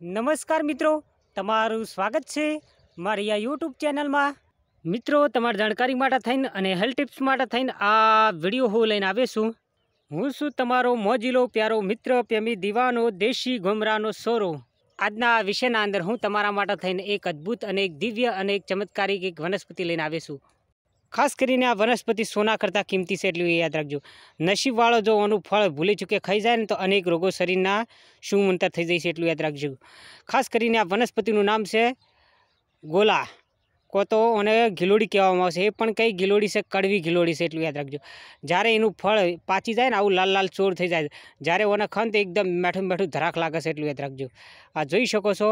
નમસ્કાર મિત્રો તમારું સ્વાગત છે મારી આ યુટ્યુબ ચેનલમાં મિત્રો તમારી જાણકારી માટે થઈને અને હેલ્થ ટિપ્સ માટે થઈને આ વિડીયો હું લઈને આવ્યો છું હું છું તમારો મોજીલો પ્યારો મિત્ર પ્રેમી દીવાનો દેશી ગોમરાનો સોરો આજના વિષયના અંદર હું તમારા માટે થઈને એક અદ્ભુત અને એક દિવ્ય અને એક ચમત્કારી એક વનસ્પતિ લઈને આવ્યો છું ખાસ કરીને આ વનસ્પતિ સોના કરતાં કિંમતી છે એટલું યાદ રાખજો નસીબવાળો જો આનું ફળ ભૂલી ચૂકે ખાઈ જાય ને તો અનેક રોગો શરીરના શું મનતા થઈ જાય છે એટલું યાદ રાખજો ખાસ કરીને આ વનસ્પતિનું નામ છે ગોલા કો તો અને ગિલોડી કહેવામાં આવશે એ પણ કઈ ગિલોડી છે કડવી ગિલોડી છે એટલું યાદ રાખજો જ્યારે એનું ફળ પાચી જાય ને આવું લાલ લાલ ચોર થઈ જાય જ્યારે ઓને ખન તો એકદમ મેઠું મેઠું ધરાક લાગે છે એટલું યાદ રાખજો આ જોઈ શકો છો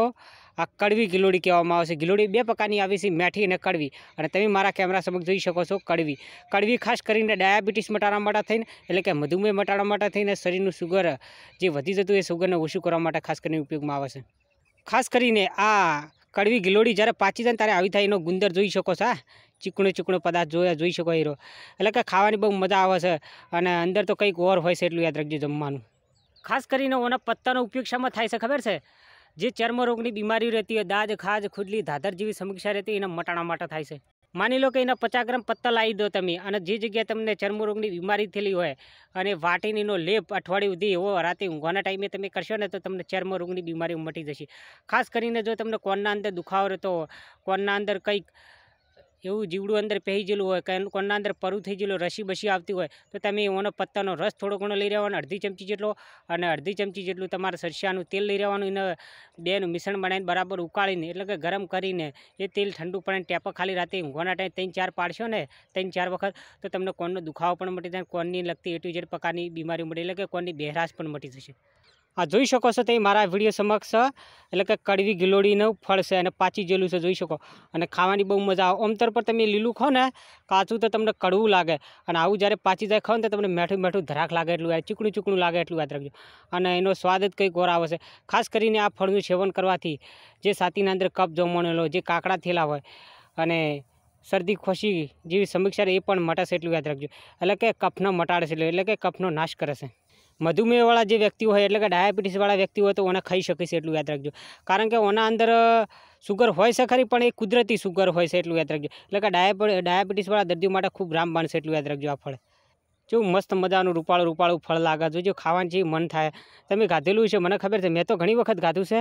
આ કડવી ગિલોડી કહેવામાં આવશે ગિલોડી બે પ્રકારની આવી છે મેઠી અને કડવી અને તમે મારા કેમેરા સમક્ષ જોઈ શકો છો કડવી કડવી ખાસ કરીને ડાયાબિટીસ મટાડવા માટે થઈને એટલે કે મધુમેહ મટાડવા માટે થઈને શરીરનું સુગર જે વધી જતું એ સુગરને ઓછું કરવા માટે ખાસ કરીને ઉપયોગમાં આવે છે ખાસ કરીને આ કડવી ગિલોડી જ્યારે પાચી જાય ત્યારે આવી થાય એનો ગુંદર જોઈ શકો છો ચીકણો ચીકણો પદાર્થ જોયા જોઈ શકો એરો એટલે કે ખાવાની બહુ મજા આવે છે અને અંદર તો કંઈક ઓર હોય છે એટલું યાદ રાખજો જમવાનું ખાસ કરીને ઓના પત્તાનો ઉપયોગ શામાં થાય છે ખબર છે જે ચર્મરોગની બીમારી રહેતી હોય દાજ ખાજ ખુદલી ધાધર જેવી સમીક્ષા રહેતી એના મટાણા માટે થાય છે માની લો કે એના પચાસ ગ્રામ પત્તા લાવી દો તમે અને જે જગ્યાએ તમને ચર્મરોગની બીમારી થયેલી હોય અને વાટીનીનો લેપ અઠવાડિયું સુધી એવો રાતે ઊંઘવાના ટાઈમે તમે કરશો ને તો તમને ચર્મરોગની બીમારી મટી જશે ખાસ કરીને જો તમને કોનના અંદર દુખાવો રહેતો કોનના અંદર કંઈક એવું જીવડું અંદર પહેરી ગયેલું હોય કે કોણના અંદર પરું થઈ ગયેલું રસી બસી આવતી હોય તો તમે ઓનો પત્તાનો રસ થોડો ઘણો લઈ રહેવાનો અડધી ચમચી જેટલો અને અડધી ચમચી જેટલું તમારે સરસિયાનું તેલ લઈ રહેવાનું એને બેનું મિશ્રણ બનાવીને બરાબર ઉકાળીને એટલે કે ગરમ કરીને એ તેલ ઠંડુ પડે ટેપો ખાલી રાતે ઊંઘવાના ટાઈમ ત્રણ ચાર પાડશો ને ત્રણ ચાર વખત તો તમને કોણનો દુખાવો પણ મટી જાય કોનની લગતી એટલું ટુ ઝેડ પ્રકારની બીમારી મળી એટલે કે કોણની બેહરાશ પણ મટી જશે આ જોઈ શકો છો તે મારા વિડિયો સમક્ષ એટલે કે કડવી ઘિલોડીનું ફળ છે અને પાચી જેલું છે જોઈ શકો અને ખાવાની બહુ મજા આવે ઓમતર પર તમે લીલું ખાઓ ને કાચું તો તમને કડવું લાગે અને આવું જ્યારે પાચી જાય ખાવ ત્યારે તમને મીઠું મીઠું ધરાક લાગે એટલું આ ચીકણું ચીકણું લાગે એટલું યાદ રાખજો અને એનો સ્વાદත් કઈ કોરા આવે છે ખાસ કરીને આ ફળનું सेवन કરવાથી જે સાતીના અંદર કફ જમોણેલો છે જે કાકડા થેલા હોય અને શરદી ખોસી જે સમક્ષરે એ પણ મટાસે એટલું યાદ રાખજો એટલે કે કફનો મટાડશે એટલે કે કફનો નાશ કરે છે મધુમેહવાળા જે વ્યક્તિઓ હોય એટલે કે ડાયાબિટીસવાળા વ્યક્તિ હોય તો ઓને ખાઈ શકે છે એટલું યાદ રાખજો કારણ કે ઓના અંદર સુગર હોય છે ખરી પણ એ કુદરતી સુગર હોય છે એટલું યાદ રાખજો એટલે કે ડાયાબિટીસવાળા દર્દીઓ માટે ખૂબ રામ બનશે એટલું યાદ રાખજો આ ફળ કેવું મસ્ત મજાનું રૂપાળું રૂપાળું ફળ લાગે જોજો ખાવાનું જે મન થાય તમે ખાધેલું છે મને ખબર છે મેં તો ઘણી વખત ખાધું છે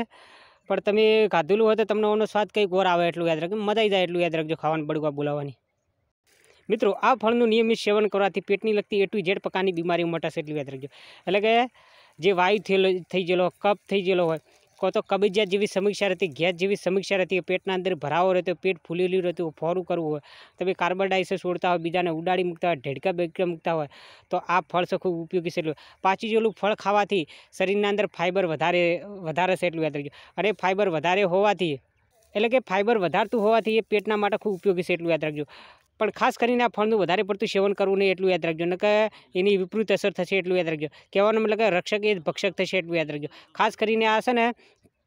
પણ તમે ખાધેલું હોય તો તમને ઓનો સ્વાદ કંઈક ઓર આવે એટલું યાદ રાખજો મજા જાય એટલું યાદ રાખજો ખાવાનું બળવા બોલાવવાની મિત્રો આ ફળનું નિયમિત સેવન કરવાથી પેટની લગતી એ ટુ ઝેડ પ્રકારની બીમારીઓ મટાશે એટલું યાદ રાખજો એટલે કે જે વાયુ થયેલો થઈ ગયેલો કફ થઈ ગયેલો હોય કો તો કબજિયાત જેવી સમીક્ષા રહેતી ગેસ જેવી સમીક્ષા રહેતી પેટના અંદર ભરાવો રહેતો પેટ ફૂલેલું રહેતું ફોરું કરવું હોય તમે કાર્બન ડાયોક્સાઇડ છોડતા હોય બીજાને ઉડાડી મૂકતા હોય ઢેડકા બેડકા મૂકતા હોય તો આ ફળ છે ખૂબ ઉપયોગી છે એટલું પાછી જેલું ફળ ખાવાથી શરીરના અંદર ફાઇબર વધારે વધારે છે એટલું યાદ રાખજો અને ફાઇબર વધારે હોવાથી એટલે કે ફાઇબર વધારતું હોવાથી એ પેટના માટે ખૂબ ઉપયોગી છે એટલું યાદ રાખજો પણ ખાસ કરીને આ ફળ નું વધારે પડતું સેવન કરવું નહી એટલું યાદ રાખજો નહી કે એની વિપૃત અસર થશે એટલું યાદ રાખજો કેવાનો મતલબ કે રક્ષક એ જ ભક્ષક થશે એટલું યાદ રાખજો ખાસ કરીને આ છે ને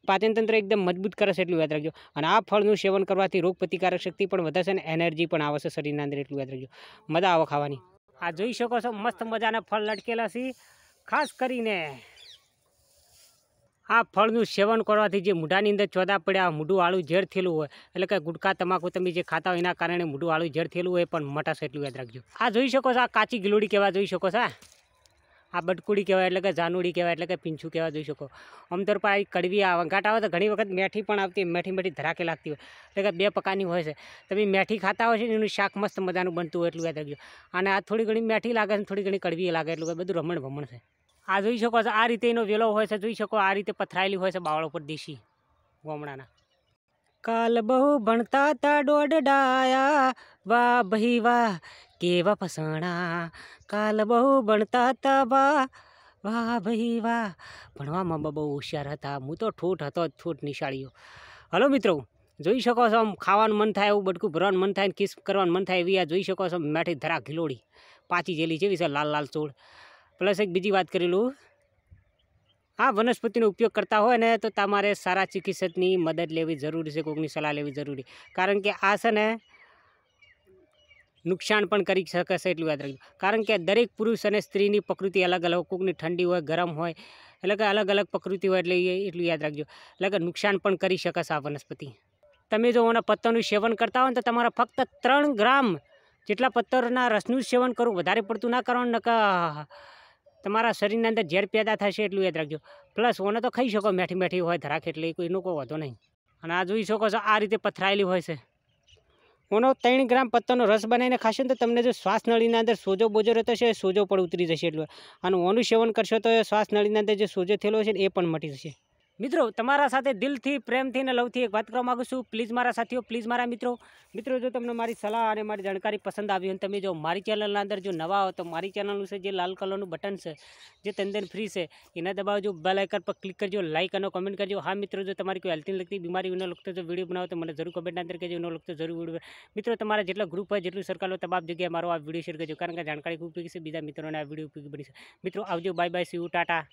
પાચનતંત્ર એકદમ મજબૂત કરે છે એટલું યાદ રાખજો અને આ ફળ નું સેવન કરવાથી રોગપ્રતિકારક શક્તિ પણ વધે છે અને એનર્જી પણ આવે છે શરીનાંદર એટલું યાદ રાખજો મજા આવો ખાવાની આ જોઈ શકો છો મસ્ત મજાના ફળ લટકેલા છે ખાસ કરીને આ ફળનું સેવન કરવાથી જે મૂઢાની અંદર ચોદા પડ્યા મૂઢું આળું ઝેર થયેલું હોય એટલે કે ગુટકા તમાકુ તમે જે ખાતા હોય એના કારણે મૂઢું આળું ઝેર થયેલું હોય પણ મટાશે એટલું યાદ રાખજો આ જોઈ શકો છો આ કાચી ગીલોડી કહેવા જોઈ શકો છો આ બટકુડી કહેવાય એટલે કે જાનુડી કહેવાય એટલે કે પીંછું કહેવા જોઈ શકો અમતર પર કડવી આ વંઘાટ આવે તો ઘણી વખત મેઠી પણ આવતી મેઠી મેઠી ધરાકે લાગતી હોય એટલે કે બે પ્રકારની હોય છે તમે મેઠી ખાતા હોય છે એનું શાક મસ્ત મજાનું બનતું હોય એટલું યાદ રાખજો અને આ થોડી ઘણી મેઠી લાગે છે થોડી ઘણી કડવી લાગે એટલું બધું રમણ ભમણ છે આ જોઈ શકો છો આ રીતે એનો વેલો હોય છે જોઈ શકો આ રીતે પથરાયેલી હોય છે બાવળો પર દેશી ગોમડાના કાલ બહુ ભણતા તા ડોડડાયા વાહ ભહી વાહ કેવા ફસાણા કાલ બહુ ભણતા તા વાહ વાહ ભાઈ વાહ ભણવામાં બહુ હોશિયાર હતા હું તો ઠૂઠ હતો જ ઠૂઠ નિશાળીઓ હલો મિત્રો જોઈ શકો છો આમ ખાવાનું મન થાય એવું બટકું ભરવાનું મન થાય ને કિસ કરવાનું મન થાય એવી આ જોઈ શકો છો મેઠી ધરા ઘીલોડી પાચી જેલી જેવી છે લાલ લાલ ચોળ પ્લસ એક બીજી વાત કરી આ વનસ્પતિનો ઉપયોગ કરતા હોય ને તો તમારે સારા ચિકિત્સકની મદદ લેવી જરૂરી છે કોકની સલાહ લેવી જરૂરી કારણ કે આ છે ને નુકસાન પણ કરી શકશે એટલું યાદ રાખજો કારણ કે દરેક પુરુષ અને સ્ત્રીની પ્રકૃતિ અલગ અલગ કોકની ઠંડી હોય ગરમ હોય એટલે કે અલગ અલગ પ્રકૃતિ હોય એટલે એટલું યાદ રાખજો એટલે કે નુકસાન પણ કરી શકે આ વનસ્પતિ તમે જો આના પત્તરનું સેવન કરતા હો ને તો તમારા ફક્ત ત્રણ ગ્રામ જેટલા પત્તરના રસનું સેવન કરવું વધારે પડતું ના કરવાનું નકા તમારા શરીરની અંદર ઝેર પેદા થશે એટલું યાદ રાખજો પ્લસ ઓને તો ખાઈ શકો મેઠી મેઠી હોય ધરાક એટલે કોઈ એનો કોઈ વધો નહીં અને આ જોઈ શકો છો આ રીતે પથરાયેલી હોય છે ઓનો ત્રણ ગ્રામ પત્તરનો રસ બનાવીને ખાશો તો તમને જો શ્વાસનળીના અંદર સોજો બોજો રહેતો છે સોજો પણ ઉતરી જશે એટલું અને ઓનું સેવન કરશો તો શ્વાસનળીના અંદર જે સોજો થયેલો છે એ પણ મટી જશે મિત્રો તમારા સાથે દિલથી પ્રેમથી અને લવથી એક વાત કરવા માગું છું પ્લીઝ મારા સાથીઓ પ્લીઝ મારા મિત્રો મિત્રો જો તમને મારી સલાહ અને મારી જાણકારી પસંદ આવી હોય તમે જો મારી ચેનલના અંદર જો નવા હો તો મારી ચેનલનું છે જે લાલ કલરનું બટન છે જે તંદન ફ્રી છે એના દબાવજો બેલ આઇકન પર ક્લિક કરજો લાઇક અને કોમેન્ટ કરજો હા મિત્રો જો તમારી કોઈ હેલ્થની લગતી બીમારી વિના લગતો જો વિડીયો બનાવો તો મને જરૂર કોમેન્ટના અંદર કહેજો એનો લખતો જરૂર વિડીયો મિત્રો તમારા જેટલા ગ્રુપ હોય જેટલું સરકાર તમામ જગ્યાએ મારો આ વિડીયો શેર કરજો કારણ કે જાણકારી ખૂબ ઉપયોગી છે બીજા મિત્રોને આ વિડીયો ઉપયોગી બની છે મિત્રો આવજો બાય બાય સીવું ટાટા